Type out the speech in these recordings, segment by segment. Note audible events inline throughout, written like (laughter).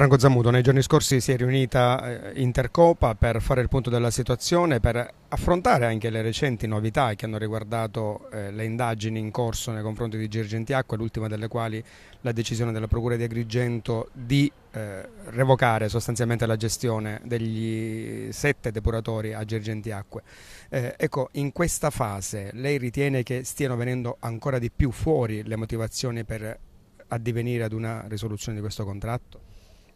Franco Zamuto, nei giorni scorsi si è riunita eh, Intercopa per fare il punto della situazione, per affrontare anche le recenti novità che hanno riguardato eh, le indagini in corso nei confronti di Girgentiacqua, l'ultima delle quali la decisione della Procura di Agrigento di eh, revocare sostanzialmente la gestione degli sette depuratori a Girgentiacque. ecco, in questa fase lei ritiene che stiano venendo ancora di più fuori le motivazioni per addivenire ad una risoluzione di questo contratto?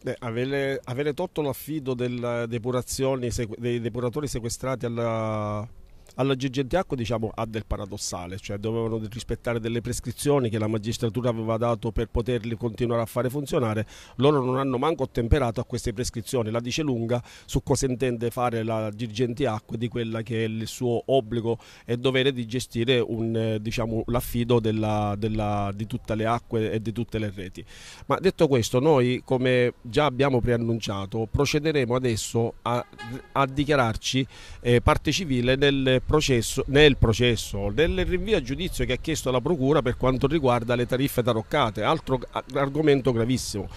Eh, avere, avere, tolto l'affido del, dei depuratori sequestrati alla, alla Girgentiacco diciamo, ha del paradossale, cioè dovevano rispettare delle prescrizioni che la magistratura aveva dato per poterli continuare a fare funzionare, loro non hanno manco ottemperato a queste prescrizioni, la dice lunga su cosa intende fare la e di quella che è il suo obbligo e dovere di gestire eh, diciamo, l'affido di tutte le acque e di tutte le reti. Ma detto questo, noi come già abbiamo preannunciato procederemo adesso a, a dichiararci eh, parte civile nel processo, nel processo del rinvio a giudizio che ha chiesto la Procura per quanto riguarda le tariffe taroccate, altro argomento gravissimo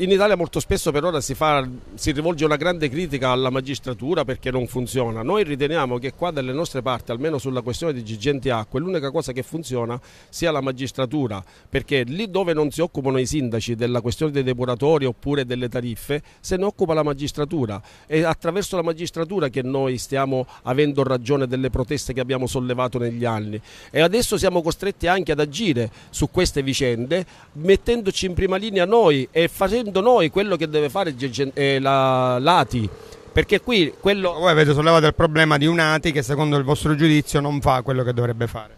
in Italia molto spesso per ora si, fa, si, rivolge una grande critica alla magistratura perché non funziona. Noi riteniamo che qua dalle nostre parti, almeno sulla questione di Gigenti Acque, l'unica cosa che funziona sia la magistratura, perché lì dove non si occupano i sindaci della questione dei depuratori oppure delle tariffe, se ne occupa la magistratura. È attraverso la magistratura che noi stiamo avendo ragione delle proteste che abbiamo sollevato negli anni. E adesso siamo costretti anche ad agire su queste vicende, mettendoci in prima linea noi e facendo facendo noi quello che deve fare eh, la, l'ATI. Perché qui quello. Voi avete sollevato il problema di un ATI che secondo il vostro giudizio non fa quello che dovrebbe fare.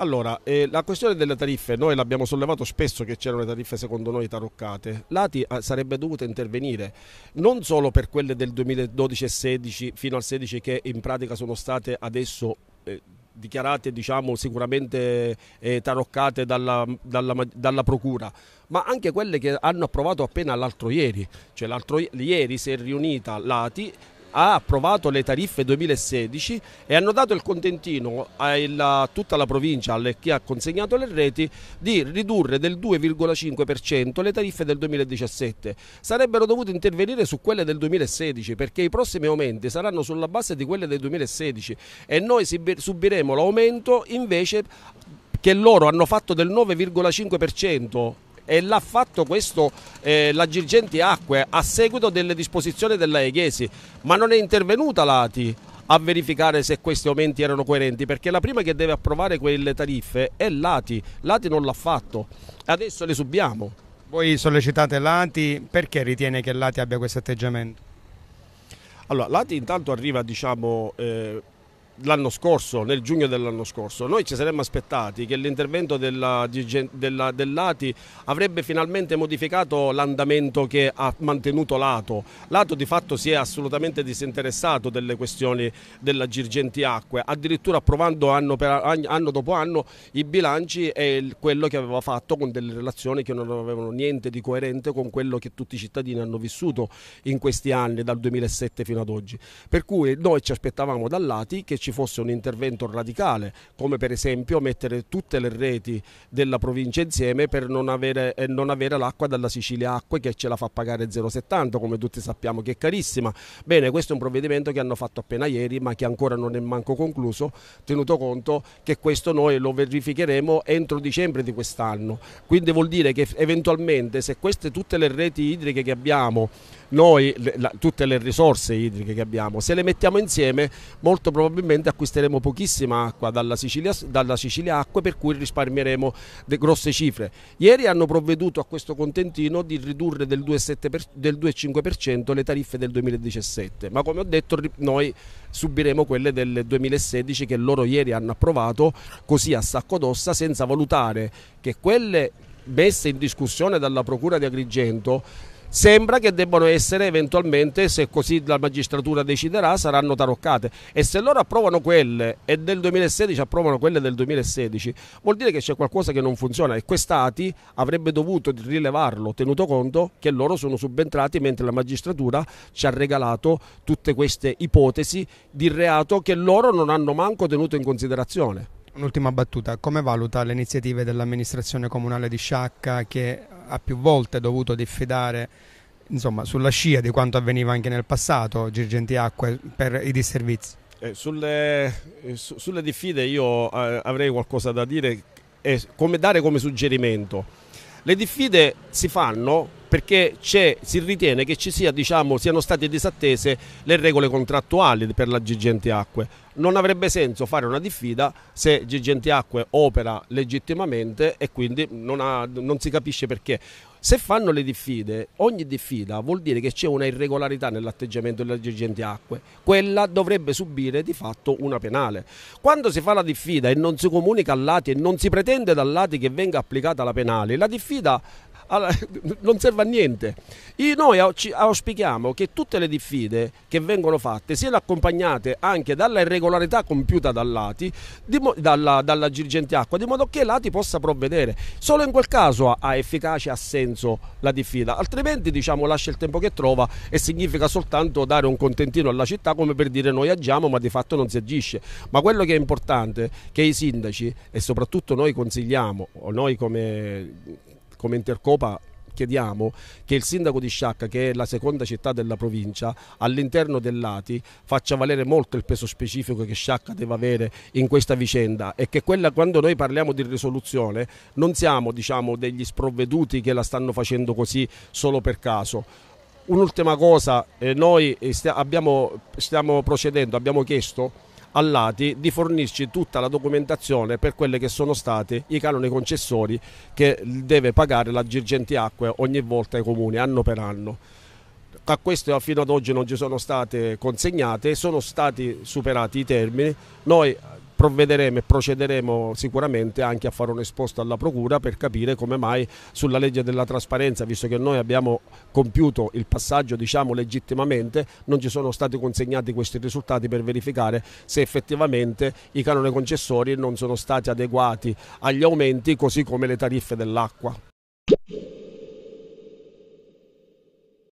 Allora, eh, la questione delle tariffe, noi l'abbiamo sollevato spesso che c'erano le tariffe secondo noi taroccate. L'ATI ah, sarebbe dovuta intervenire non solo per quelle del 2012 e 16 fino al 16 che in pratica sono state adesso eh, dichiarate diciamo, sicuramente eh, taroccate dalla, dalla, dalla, procura, ma anche quelle che hanno approvato appena l'altro ieri. Cioè l'altro ieri si è riunita l'ATI ha approvato le tariffe 2016 e hanno dato il contentino a tutta la provincia, a chi ha consegnato le reti, di ridurre del 2,5% le tariffe del 2017. Sarebbero dovute intervenire su quelle del 2016 perché i prossimi aumenti saranno sulla base di quelle del 2016 e noi subiremo l'aumento invece che loro hanno fatto del 9,5% e l'ha fatto questo eh, la Girgenti Acque a seguito delle disposizioni della Eghesi, ma non è intervenuta l'ATI a verificare se questi aumenti erano coerenti perché la prima che deve approvare quelle tariffe è l'ATI, l'ATI non l'ha fatto, adesso le subiamo. Voi sollecitate l'ATI, perché ritiene che l'ATI abbia questo atteggiamento? Allora, l'ATI intanto arriva diciamo... Eh, l'anno scorso, nel giugno dell'anno scorso. Noi ci saremmo aspettati che l'intervento della, della, dell'ATI avrebbe finalmente modificato l'andamento che ha mantenuto Lato. Lato di fatto si è assolutamente disinteressato delle questioni della Girgenti Acque, addirittura approvando anno, per, anno dopo anno i bilanci e quello che aveva fatto con delle relazioni che non avevano niente di coerente con quello che tutti i cittadini hanno vissuto in questi anni, dal 2007 fino ad oggi. Per cui noi ci aspettavamo dall'ATI che ci ci fosse un intervento radicale, come per esempio mettere tutte le reti della provincia insieme per non avere, eh, non avere l'acqua dalla Sicilia Acque che ce la fa pagare 0,70, come tutti sappiamo che è carissima. Bene, questo è un provvedimento che hanno fatto appena ieri, ma che ancora non è manco concluso, tenuto conto che questo noi lo verificheremo entro dicembre di quest'anno. Quindi vuol dire che eventualmente se queste tutte le reti idriche che abbiamo noi le, la, tutte le risorse idriche che abbiamo, se le mettiamo insieme molto probabilmente acquisteremo pochissima acqua dalla Sicilia, dalla Sicilia Acque per cui risparmieremo grosse cifre. Ieri hanno provveduto a questo contentino di ridurre del 2,5% le tariffe del 2017, ma come ho detto noi subiremo quelle del 2016 che loro ieri hanno approvato così a sacco d'ossa senza valutare che quelle messe in discussione dalla Procura di Agrigento sembra che debbano essere eventualmente, se così la magistratura deciderà, saranno taroccate e se loro approvano quelle e del 2016 approvano quelle del 2016 vuol dire che c'è qualcosa che non funziona e quest'ATI avrebbe dovuto rilevarlo tenuto conto che loro sono subentrati mentre la magistratura ci ha regalato tutte queste ipotesi di reato che loro non hanno manco tenuto in considerazione. Un'ultima battuta, come valuta le iniziative dell'amministrazione comunale di Sciacca che ha più volte dovuto diffidare insomma, sulla scia di quanto avveniva anche nel passato Girgentiacque per i disservizi? Eh, sulle, eh, su, sulle, diffide io eh, avrei qualcosa da dire e eh, come dare come suggerimento. Le diffide si fanno perché si ritiene che ci sia, diciamo, siano state disattese le regole contrattuali per la Gigenti Acque. Non avrebbe senso fare una diffida se Gigenti Acque opera legittimamente e quindi non, ha, non si capisce perché. Se fanno le diffide, ogni diffida vuol dire che c'è una irregolarità nell'atteggiamento della agenti acque. Quella dovrebbe subire di fatto una penale. Quando si fa la diffida e non si comunica all'ATI e non si pretende dall'ATI che venga applicata la penale, la diffida alla, (laughs) non serve a niente. noi auspichiamo che tutte le diffide che vengono fatte siano accompagnate anche dalla irregolarità compiuta dall'ATI, di, dalla, dalla dirigente acqua, di modo che l'ATI possa provvedere. Solo in quel caso ha, efficace, efficacia, ha senso la diffida, altrimenti diciamo, lascia il tempo che trova e significa soltanto dare un contentino alla città come per dire noi agiamo ma di fatto non si agisce. Ma quello che è importante è che i sindaci e soprattutto noi consigliamo, o noi come come Intercopa chiediamo che il sindaco di Sciacca, che è la seconda città della provincia, all'interno dell'ATI faccia valere molto il peso specifico che Sciacca deve avere in questa vicenda e che quella, quando noi parliamo di risoluzione non siamo diciamo, degli sprovveduti che la stanno facendo così solo per caso. Un'ultima cosa, eh, noi stia, abbiamo, stiamo procedendo, abbiamo chiesto all'ATI di fornirci tutta la documentazione per quelli che sono stati i canoni concessori che deve pagare la Girgenti Acque ogni volta ai comuni, anno per anno a questo fino ad oggi non ci sono state consegnate, sono stati superati i termini. Noi provvederemo e procederemo sicuramente anche a fare un esposto alla Procura per capire come mai sulla legge della trasparenza, visto che noi abbiamo compiuto il passaggio diciamo legittimamente, non ci sono stati consegnati questi risultati per verificare se effettivamente i canoni concessori non sono stati adeguati agli aumenti così come le tariffe dell'acqua.